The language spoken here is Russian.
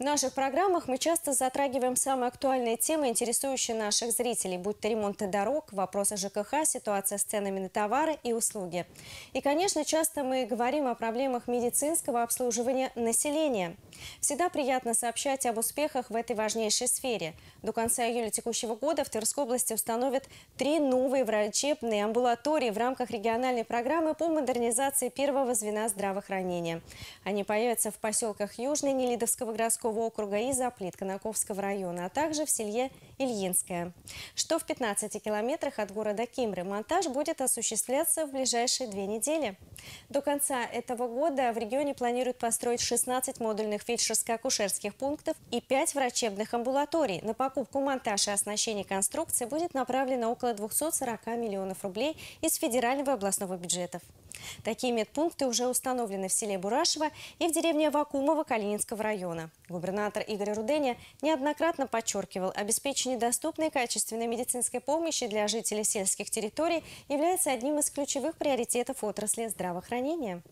В наших программах мы часто затрагиваем самые актуальные темы, интересующие наших зрителей, будь то ремонты дорог, вопросы ЖКХ, ситуация с ценами на товары и услуги. И, конечно, часто мы говорим о проблемах медицинского обслуживания населения. Всегда приятно сообщать об успехах в этой важнейшей сфере. До конца июля текущего года в Тверской области установят три новые врачебные амбулатории в рамках региональной программы по модернизации первого звена здравоохранения. Они появятся в поселках Южный Нелидовского городского Курского округа и Заплит Конаковского района, а также в селе Ильинское. Что в 15 километрах от города Кимры. Монтаж будет осуществляться в ближайшие две недели. До конца этого года в регионе планируют построить 16 модульных фельдшерско-акушерских пунктов и 5 врачебных амбулаторий. На покупку, монтаж и оснащение конструкции будет направлено около 240 миллионов рублей из федерального и областного бюджетов. Такие медпункты уже установлены в селе Бурашево и в деревне Вакумово Калининского района. Губернатор Игорь Руденя неоднократно подчеркивал, обеспечение доступной качественной медицинской помощи для жителей сельских территорий является одним из ключевых приоритетов отрасли здравоохранения.